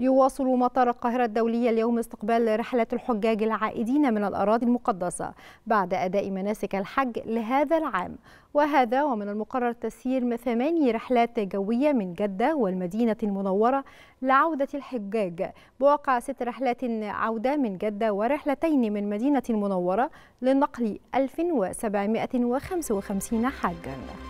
يواصل مطار القاهرة الدولية اليوم استقبال رحلة الحجاج العائدين من الأراضي المقدسة بعد أداء مناسك الحج لهذا العام وهذا ومن المقرر تسيير ثماني رحلات جوية من جدة والمدينة المنورة لعودة الحجاج بواقع ست رحلات عودة من جدة ورحلتين من مدينة المنورة لنقل 1755 حجاً